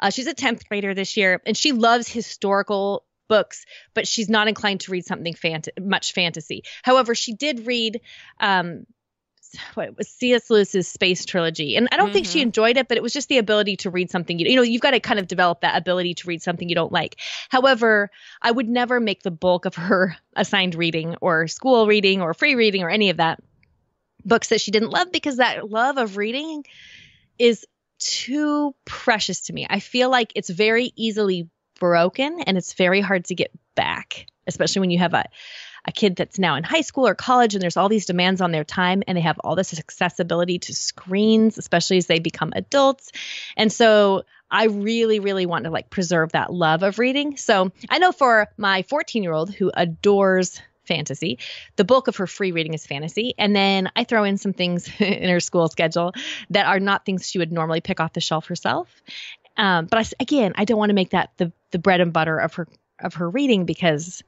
uh, she's a 10th grader this year and she loves historical books, but she's not inclined to read something fant- much fantasy. However, she did read um, what was C.S. Lewis's Space Trilogy, and I don't mm-hmm. think she mm-hmm. enjoyed it, but it was just the ability to read something you, you know you've got to kind of develop that ability to read something you don't like. However, I would never make the bulk of her assigned reading or school reading or free reading or any of that books that she didn't love because that love of reading is too precious to me. I feel like it's very easily broken and it's very hard to get back, especially when you have a, a kid that's now in high school or college and there's all these demands on their time and they have all this accessibility to screens, especially as they become adults. And so I really, really want to like preserve that love of reading. So I know for my 14 year old who adores fantasy. The bulk of her free reading is fantasy. And then I throw in some things in her school schedule that are not things she would normally pick off the shelf herself. Um, but I, again, I don't want to make that the the bread and butter of her of her reading because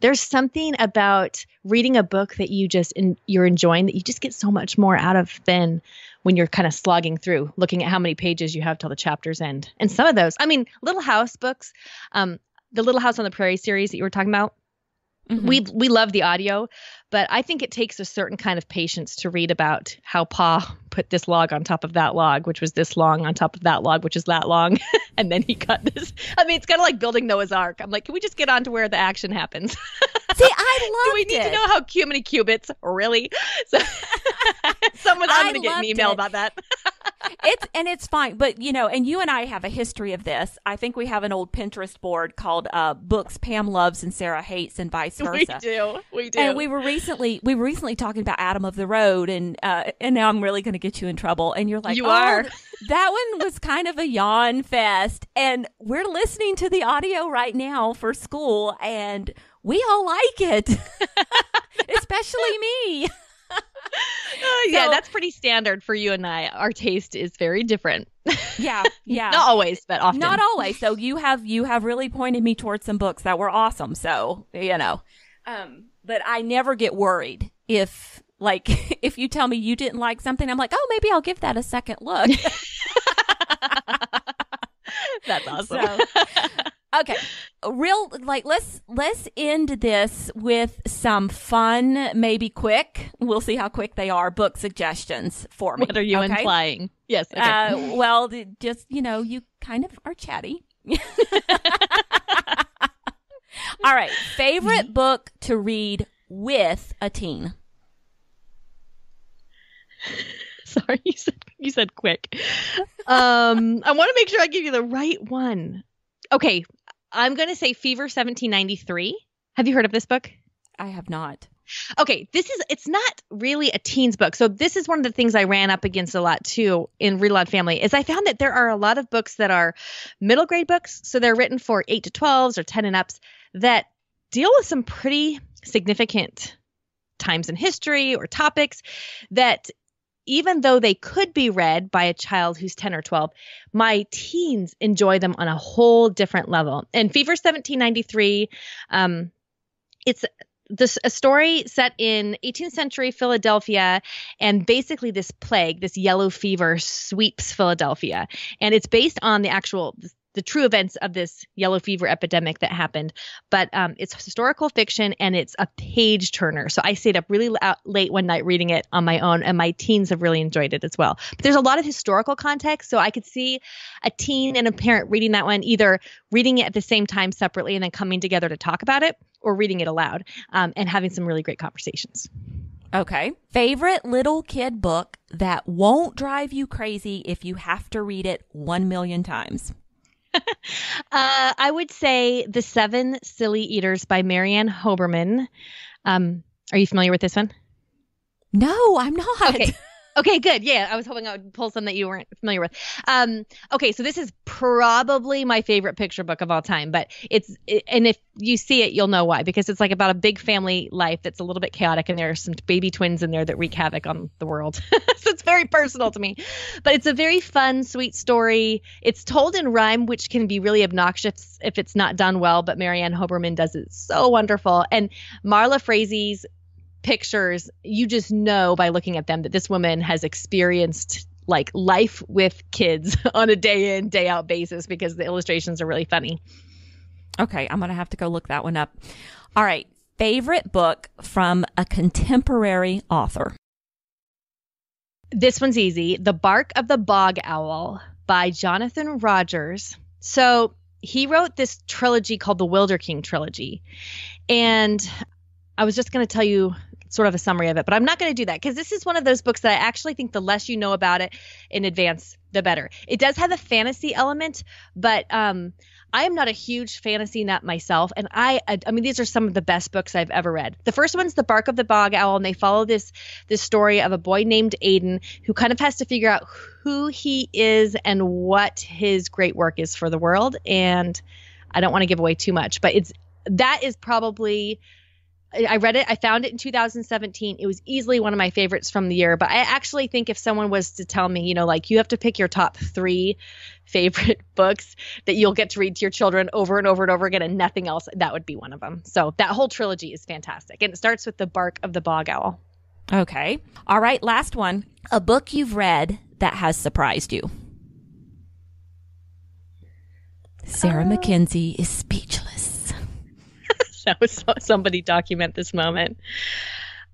there's something about reading a book that you just in, you're enjoying that you just get so much more out of than when you're kind of slogging through looking at how many pages you have till the chapters end and some of those i mean little house books um, the little house on the prairie series that you were talking about mm-hmm. we we love the audio but I think it takes a certain kind of patience to read about how Pa put this log on top of that log, which was this long on top of that log, which is that long. and then he cut this. I mean, it's kind of like building Noah's Ark. I'm like, can we just get on to where the action happens? See, I love it. Do we need it. to know how cute many cubits? Really? So someone, I'm going to get an email it. about that. it's and it's fine, but you know, and you and I have a history of this. I think we have an old Pinterest board called uh, "Books Pam Loves and Sarah Hates" and vice versa. We do, we do. And we were re- recently we were recently talking about Adam of the Road, and uh, and now I'm really going to get you in trouble. And you're like, you oh, are. that one was kind of a yawn fest, and we're listening to the audio right now for school, and we all like it, especially me. Uh, yeah, that's pretty standard for you and I. Our taste is very different. yeah, yeah. Not always, but often. Not always. So you have you have really pointed me towards some books that were awesome. So you know, um, but I never get worried if like if you tell me you didn't like something, I'm like, oh, maybe I'll give that a second look. That's awesome. So, okay, real like let's let's end this with some fun, maybe quick. We'll see how quick they are. Book suggestions for me. What are you okay? implying? Yes. Okay. Uh, well, just you know, you kind of are chatty. All right. Favorite book to read with a teen? Sorry, you said you said quick. Um, I want to make sure I give you the right one. Okay, I'm going to say Fever 1793. Have you heard of this book? I have not. Okay, this is it's not really a teens book. So this is one of the things I ran up against a lot too in Aloud Family is I found that there are a lot of books that are middle grade books, so they're written for 8 to 12s or 10 and ups that deal with some pretty significant times in history or topics that even though they could be read by a child who's 10 or 12, my teens enjoy them on a whole different level. And Fever 1793, um, it's this a story set in 18th century Philadelphia, and basically this plague, this yellow fever, sweeps Philadelphia, and it's based on the actual the true events of this yellow fever epidemic that happened. But um, it's historical fiction and it's a page turner. So I stayed up really l- late one night reading it on my own, and my teens have really enjoyed it as well. But there's a lot of historical context. So I could see a teen and a parent reading that one, either reading it at the same time separately and then coming together to talk about it, or reading it aloud um, and having some really great conversations. Okay. Favorite little kid book that won't drive you crazy if you have to read it 1 million times? uh, I would say The Seven Silly Eaters by Marianne Hoberman. Um, are you familiar with this one? No, I'm not. Okay. Okay, good. Yeah, I was hoping I would pull some that you weren't familiar with. Um, okay, so this is probably my favorite picture book of all time, but it's it, and if you see it, you'll know why because it's like about a big family life that's a little bit chaotic, and there are some baby twins in there that wreak havoc on the world. so it's very personal to me, but it's a very fun, sweet story. It's told in rhyme, which can be really obnoxious if it's not done well. But Marianne Hoberman does it so wonderful, and Marla Frazee's pictures, you just know by looking at them that this woman has experienced like life with kids on a day in, day out basis because the illustrations are really funny. Okay, I'm going to have to go look that one up. All right, favorite book from a contemporary author. This one's easy The Bark of the Bog Owl by Jonathan Rogers. So he wrote this trilogy called the Wilder King trilogy. And I was just going to tell you sort of a summary of it, but I'm not going to do that because this is one of those books that I actually think the less you know about it in advance, the better. It does have a fantasy element, but um, I am not a huge fantasy nut myself, and I I mean these are some of the best books I've ever read. The first one's The Bark of the Bog Owl, and they follow this this story of a boy named Aiden who kind of has to figure out who he is and what his great work is for the world. And I don't want to give away too much, but it's that is probably I read it. I found it in 2017. It was easily one of my favorites from the year. But I actually think if someone was to tell me, you know, like you have to pick your top three favorite books that you'll get to read to your children over and over and over again and nothing else, that would be one of them. So that whole trilogy is fantastic. And it starts with The Bark of the Bog Owl. Okay. All right. Last one. A book you've read that has surprised you. Sarah uh... McKenzie is speechless so somebody document this moment.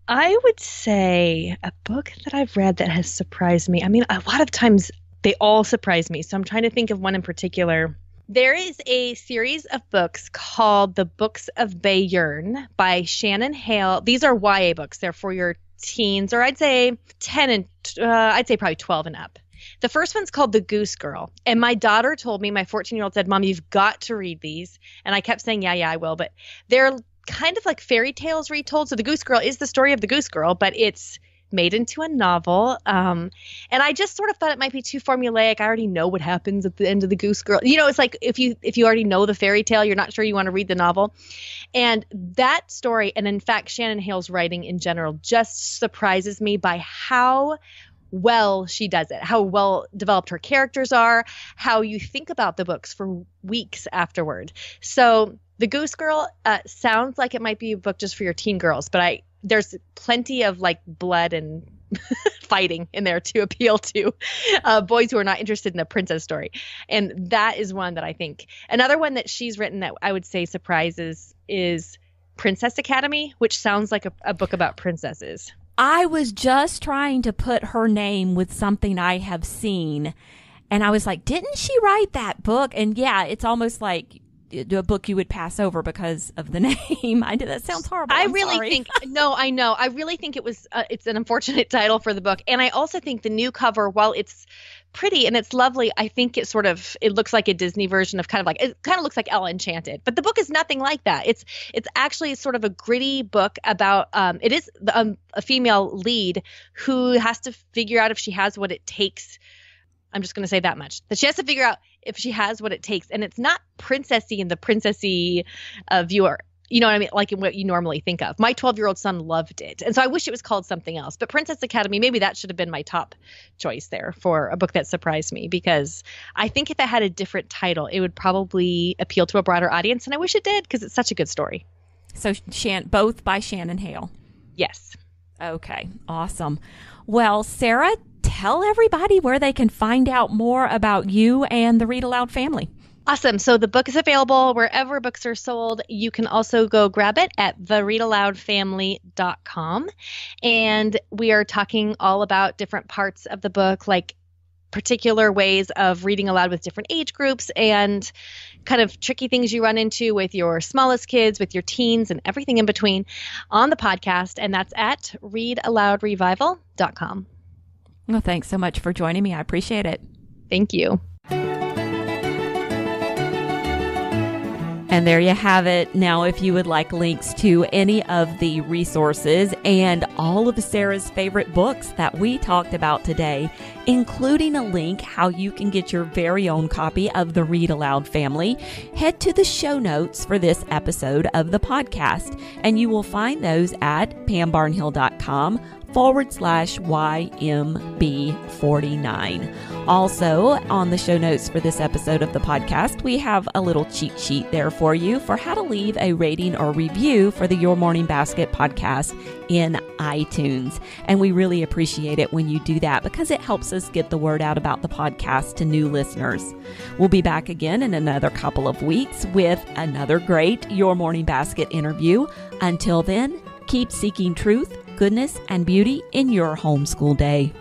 I would say a book that I've read that has surprised me. I mean, a lot of times they all surprise me. So I'm trying to think of one in particular. There is a series of books called The Books of Bayern by Shannon Hale. These are YA books. They're for your teens, or I'd say 10 and uh, I'd say probably 12 and up. The first one's called The Goose Girl. And my daughter told me, my 14 year old said, Mom, you've got to read these. And I kept saying, Yeah, yeah, I will. But they're kind of like fairy tales retold. So The Goose Girl is the story of the Goose Girl, but it's made into a novel. Um, and I just sort of thought it might be too formulaic. I already know what happens at the end of the Goose Girl. You know, it's like if you if you already know the fairy tale, you're not sure you want to read the novel. And that story, and in fact, Shannon Hale's writing in general just surprises me by how well she does it, how well developed her characters are, how you think about the books for weeks afterward. So the Goose Girl uh, sounds like it might be a book just for your teen girls, but I there's plenty of like blood and fighting in there to appeal to uh, boys who are not interested in the princess story. And that is one that I think. Another one that she's written that I would say surprises is Princess Academy, which sounds like a, a book about princesses. I was just trying to put her name with something I have seen. And I was like, didn't she write that book? And yeah, it's almost like a uh, book you would pass over because of the name. I know that sounds horrible. I'm i really sorry. think no, I know. I really think it was uh, it's an unfortunate title for the book, and I also think the new cover, while it's pretty and it's lovely. I think it sort of it looks like a Disney version of kind of like it kind of looks like Ella Enchanted, but the book is nothing like that. It's it's actually sort of a gritty book about um, it is um, a female lead who has to figure out if she has what it takes. I'm just going to say that much that she has to figure out if she has what it takes, and it's not princessy in the princessy uh, viewer you know what I mean? Like in what you normally think of. My 12 year old son loved it. And so I wish it was called something else. But Princess Academy, maybe that should have been my top choice there for a book that surprised me because I think if it had a different title, it would probably appeal to a broader audience. And I wish it did because it's such a good story. So, Shan- both by Shannon Hale? Yes. Okay. Awesome. Well, Sarah, tell everybody where they can find out more about you and the Read Aloud family. Awesome. So the book is available wherever books are sold. You can also go grab it at thereadaloudfamily.com. And we are talking all about different parts of the book, like particular ways of reading aloud with different age groups and kind of tricky things you run into with your smallest kids, with your teens, and everything in between on the podcast. And that's at readaloudrevival.com. Well, thanks so much for joining me. I appreciate it. Thank you. And there you have it. Now, if you would like links to any of the resources and all of Sarah's favorite books that we talked about today, including a link how you can get your very own copy of the Read Aloud Family, head to the show notes for this episode of the podcast, and you will find those at pambarnhill.com forward slash YMB49. Also, on the show notes for this episode of the podcast, we have a little cheat sheet there for you for how to leave a rating or review for the Your Morning Basket podcast in iTunes. And we really appreciate it when you do that because it helps us get the word out about the podcast to new listeners. We'll be back again in another couple of weeks with another great Your Morning Basket interview. Until then, keep seeking truth goodness and beauty in your homeschool day.